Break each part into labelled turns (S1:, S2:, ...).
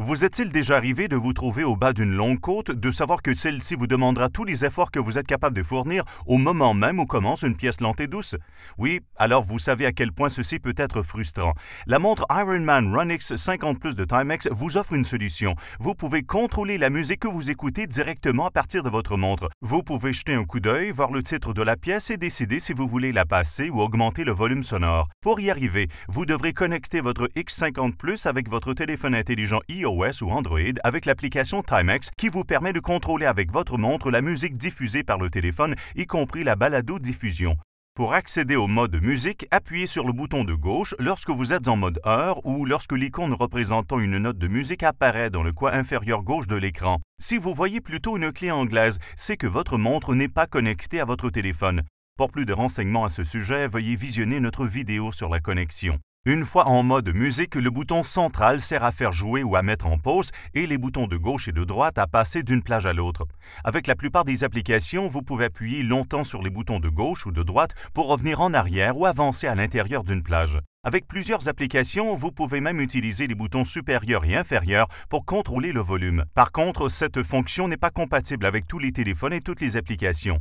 S1: Vous est-il déjà arrivé de vous trouver au bas d'une longue côte, de savoir que celle-ci vous demandera tous les efforts que vous êtes capable de fournir au moment même où commence une pièce lente et douce Oui, alors vous savez à quel point ceci peut être frustrant. La montre Ironman X 50 Plus de Timex vous offre une solution. Vous pouvez contrôler la musique que vous écoutez directement à partir de votre montre. Vous pouvez jeter un coup d'œil, voir le titre de la pièce et décider si vous voulez la passer ou augmenter le volume sonore. Pour y arriver, vous devrez connecter votre X50 Plus avec votre téléphone intelligent iOS ou Android avec l'application Timex qui vous permet de contrôler avec votre montre la musique diffusée par le téléphone, y compris la balado-diffusion. Pour accéder au mode musique, appuyez sur le bouton de gauche lorsque vous êtes en mode heure ou lorsque l'icône représentant une note de musique apparaît dans le coin inférieur gauche de l'écran. Si vous voyez plutôt une clé anglaise, c'est que votre montre n'est pas connectée à votre téléphone. Pour plus de renseignements à ce sujet, veuillez visionner notre vidéo sur la connexion. Une fois en mode musique, le bouton central sert à faire jouer ou à mettre en pause et les boutons de gauche et de droite à passer d'une plage à l'autre. Avec la plupart des applications, vous pouvez appuyer longtemps sur les boutons de gauche ou de droite pour revenir en arrière ou avancer à l'intérieur d'une plage. Avec plusieurs applications, vous pouvez même utiliser les boutons supérieurs et inférieurs pour contrôler le volume. Par contre, cette fonction n'est pas compatible avec tous les téléphones et toutes les applications.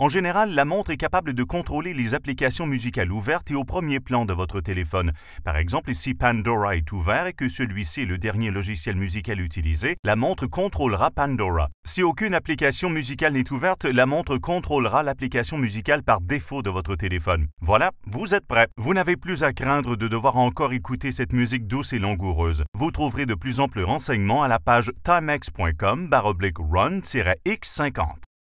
S1: En général, la montre est capable de contrôler les applications musicales ouvertes et au premier plan de votre téléphone. Par exemple, si Pandora est ouvert et que celui-ci est le dernier logiciel musical utilisé, la montre contrôlera Pandora. Si aucune application musicale n'est ouverte, la montre contrôlera l'application musicale par défaut de votre téléphone. Voilà, vous êtes prêt. Vous n'avez plus à craindre de devoir encore écouter cette musique douce et langoureuse. Vous trouverez de plus amples renseignements à la page timex.com/run-x50.